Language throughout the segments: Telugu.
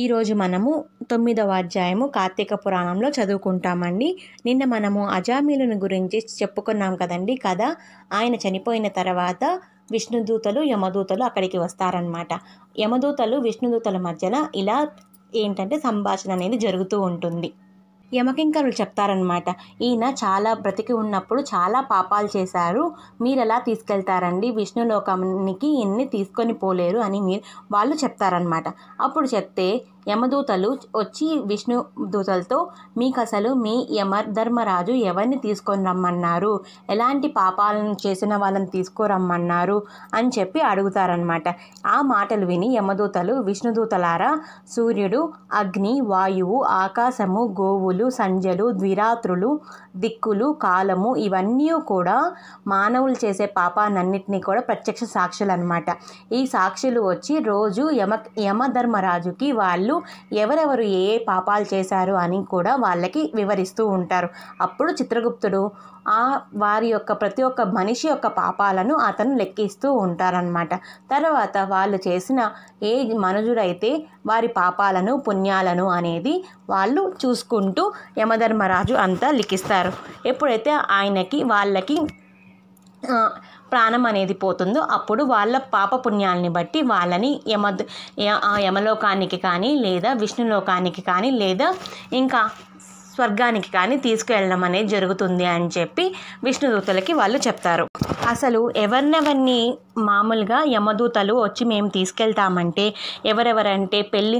ఈరోజు మనము తొమ్మిదవ అధ్యాయము కార్తీక పురాణంలో చదువుకుంటామండి నిన్న మనము అజామీలను గురించి చెప్పుకున్నాం కదండి కథ ఆయన చనిపోయిన తర్వాత విష్ణుదూతలు యమదూతలు అక్కడికి వస్తారనమాట యమదూతలు విష్ణుదూతల మధ్యన ఇలా ఏంటంటే సంభాషణ అనేది జరుగుతూ ఉంటుంది యమకింకరులు చెప్తారనమాట ఈయన చాలా బ్రతికి ఉన్నప్పుడు చాలా పాపాలు చేశారు మీరు ఎలా తీసుకెళ్తారండి విష్ణులోకానికి ఇన్ని తీసుకొని పోలేరు అని మీరు వాళ్ళు చెప్తారనమాట అప్పుడు చెప్తే యమదూతలు వచ్చి విష్ణు దూతలతో మీకు అసలు మీ యమ ధర్మరాజు ఎవరిని తీసుకొని రమ్మన్నారు ఎలాంటి పాపాలను చేసిన వాళ్ళని తీసుకురమ్మన్నారు అని చెప్పి అడుగుతారనమాట ఆ మాటలు విని యమదూతలు విష్ణుదూతలారా సూర్యుడు అగ్ని వాయువు ఆకాశము గోవులు సంజలు ద్విరాత్రులు దిక్కులు కాలము ఇవన్నీ కూడా మానవులు చేసే పాపానన్నింటినీ కూడా ప్రత్యక్ష సాక్షులు అనమాట ఈ సాక్షులు వచ్చి రోజు యమ యమధర్మరాజుకి వాళ్ళు వాళ్ళు ఎవరెవరు ఏ ఏ పాపాలు చేశారు అని కూడా వాళ్ళకి వివరిస్తూ ఉంటారు అప్పుడు చిత్రగుప్తుడు ఆ వారి యొక్క ప్రతి ఒక్క మనిషి యొక్క పాపాలను అతను లెక్కిస్తూ ఉంటారనమాట తర్వాత వాళ్ళు చేసిన ఏ మనుజుడైతే వారి పాపాలను పుణ్యాలను అనేది వాళ్ళు చూసుకుంటూ యమధర్మరాజు అంతా లిఖిస్తారు ఎప్పుడైతే ఆయనకి వాళ్ళకి ప్రాణం అనేది పోతుందో అప్పుడు వాళ్ళ పాప బట్టి వాళ్ళని యమ యమలోకానికి కానీ లేదా విష్ణులోకానికి కానీ లేదా ఇంకా స్వర్గానికి కానీ తీసుకువెళ్ళడం అనేది జరుగుతుంది అని చెప్పి విష్ణుదూతలకి వాళ్ళు చెప్తారు అసలు ఎవరినెవరిని మామూలుగా యమదూతలు వచ్చి మేము తీసుకెళ్తామంటే ఎవరెవరంటే పెళ్ళి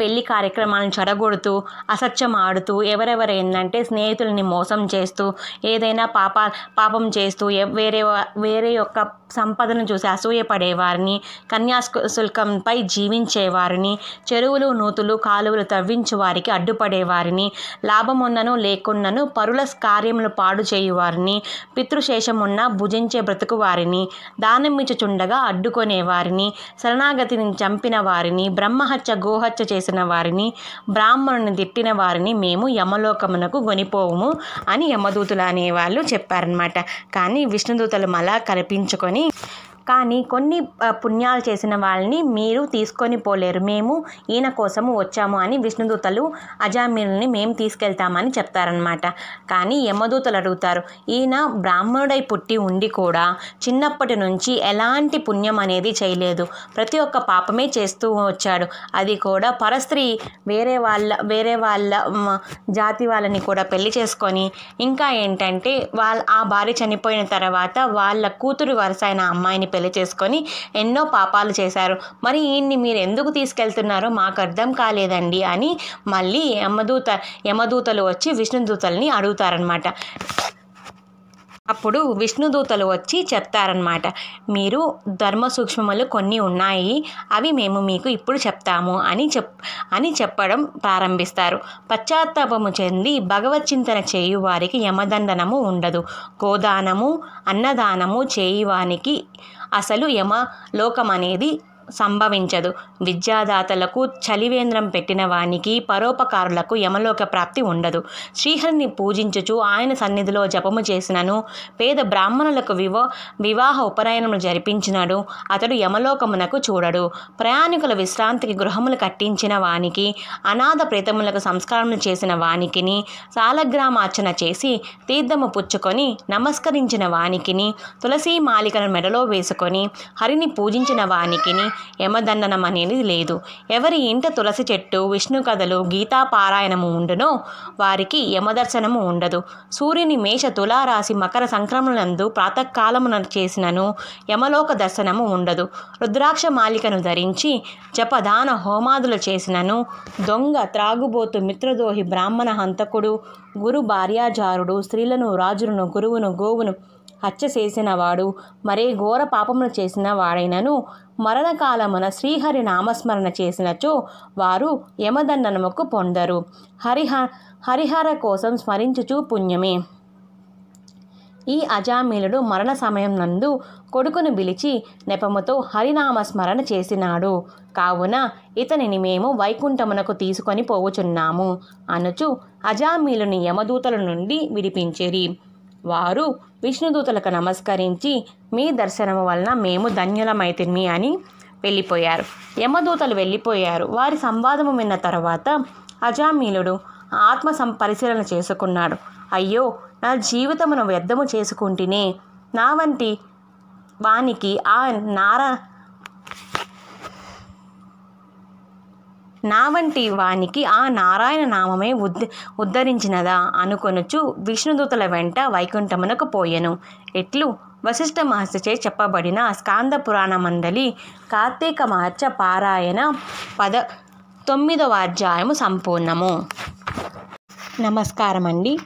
పెళ్ళి కార్యక్రమాలను చెడగొడుతూ అసత్యం ఆడుతూ ఎవరెవరు ఏంటంటే స్నేహితుల్ని మోసం చేస్తూ ఏదైనా పాప పాపం చేస్తూ వేరే వేరే యొక్క సంపదను చూసి అసూయపడేవారిని కన్యాశుల్కంపై జీవించేవారిని చెరువులు నూతులు కాలువలు తవ్వించి వారికి అడ్డుపడేవారిని లాభమున్నను లేకున్నను పరుల కార్యములు పాడు చేయువారిని పితృశేషమున్న భుజించే జీవించే బ్రతుకు వారిని దానమిచ్చుచుండగా అడ్డుకునే వారిని శరణాగతిని చంపిన వారిని బ్రహ్మహత్య గోహత్య చేసిన వారిని బ్రాహ్మణుని తిట్టిన వారిని మేము యమలోకమునకు గొనిపోము అని యమదూతులు అనేవాళ్ళు చెప్పారనమాట కానీ విష్ణుదూతలు మళ్ళా కనిపించుకొని కానీ కొన్ని పుణ్యాలు చేసిన వాళ్ళని మీరు తీసుకొని పోలేరు మేము ఈయన కోసము వచ్చాము అని విష్ణుదూతలు అజామీరుని మేము తీసుకెళ్తామని చెప్తారనమాట కానీ యమదూతలు అడుగుతారు ఈయన బ్రాహ్మణుడై పుట్టి ఉండి కూడా చిన్నప్పటి నుంచి ఎలాంటి పుణ్యం అనేది చేయలేదు ప్రతి ఒక్క పాపమే చేస్తూ వచ్చాడు అది కూడా పరస్త్రీ వేరే వాళ్ళ వేరే వాళ్ళ జాతి వాళ్ళని కూడా పెళ్లి చేసుకొని ఇంకా ఏంటంటే వాళ్ళ ఆ భార్య చనిపోయిన తర్వాత వాళ్ళ కూతురు వరుసైన అమ్మాయిని పెళ్లి చేసుకొని ఎన్నో పాపాలు చేశారు మరి ఈయన్ని మీరు ఎందుకు తీసుకెళ్తున్నారో మాకు అర్థం కాలేదండి అని మళ్ళీ యమదూత యమదూతలు వచ్చి విష్ణుదూతల్ని అడుగుతారనమాట అప్పుడు విష్ణుదూతలు వచ్చి చెప్తారనమాట మీరు ధర్మ సూక్ష్మములు కొన్ని ఉన్నాయి అవి మేము మీకు ఇప్పుడు చెప్తాము అని చెప్ అని చెప్పడం ప్రారంభిస్తారు పశ్చాత్తాపము చెంది భగవచ్చింతన వారికి యమదండనము ఉండదు గోదానము అన్నదానము చేయువానికి అసలు యమ లోకం అనేది సంభవించదు విద్యాదాతలకు చలివేంద్రం పెట్టిన వానికి పరోపకారులకు యమలోక ప్రాప్తి ఉండదు శ్రీహరిని పూజించుచు ఆయన సన్నిధిలో జపము చేసినను పేద బ్రాహ్మణులకు వివో వివాహ ఉపనయనములు జరిపించినడు అతడు యమలోకమునకు చూడడు ప్రయాణికుల విశ్రాంతికి గృహములు కట్టించిన వానికి అనాథ ప్రేతములకు సంస్కారములు చేసిన వానికిని సాలగ్రామార్చన చేసి తీర్థము పుచ్చుకొని నమస్కరించిన వానికిని తులసీ మాలికను మెడలో వేసుకొని హరిని పూజించిన వానికిని యమదండనం అనేది లేదు ఎవరి ఇంట తులసి చెట్టు విష్ణు కథలు గీతాపారాయణము ఉండునో వారికి యమదర్శనము ఉండదు సూర్యుని మేష తులారాశి మకర సంక్రమణందు ప్రాతకాలమున చేసినను యమలోక దర్శనము ఉండదు రుద్రాక్ష మాలికను ధరించి జపదాన హోమాదులు చేసినను దొంగ త్రాగుబోతు మిత్రదోహి బ్రాహ్మణ హంతకుడు గురు భార్యాజారుడు స్త్రీలను రాజులను గురువును గోవును హత్య చేసిన వాడు మరే ఘోర పాపమును చేసిన వాడైనను మరణకాలమున శ్రీహరి నామస్మరణ చేసినచో వారు యమదండనముకు పొందరు హరిహ హరిహర కోసం స్మరించుచు పుణ్యమే ఈ అజామీలుడు మరణ సమయం నందు కొడుకును పిలిచి నెపముతో హరినామస్మరణ చేసినాడు కావున ఇతనిని మేము వైకుంఠమునకు తీసుకొని పోవుచున్నాము అనుచు అజామీలుని యమదూతల నుండి విడిపించిరి వారు విష్ణుదూతలకు నమస్కరించి మీ దర్శనము వలన మేము ధన్యులమైతిమి అని వెళ్ళిపోయారు యమదూతలు వెళ్ళిపోయారు వారి సంవాదము విన్న తర్వాత అజామీలుడు ఆత్మ పరిశీలన చేసుకున్నాడు అయ్యో నా జీవితమును వ్యర్థము చేసుకుంటేనే నా వంటి వానికి ఆ నార నా వంటి వానికి ఆ నారాయణ నామమే ఉద్ ఉద్ధరించినదా అనుకొనుచు విష్ణుదూతల వెంట వైకుంఠమునకు పోయెను ఎట్లు వశిష్ఠ మహర్షిచే చెప్పబడిన స్కాంద పురాణ మండలి కార్తీక మహర్చ పారాయణ పద తొమ్మిదవ అధ్యాయము సంపూర్ణము నమస్కారం అండి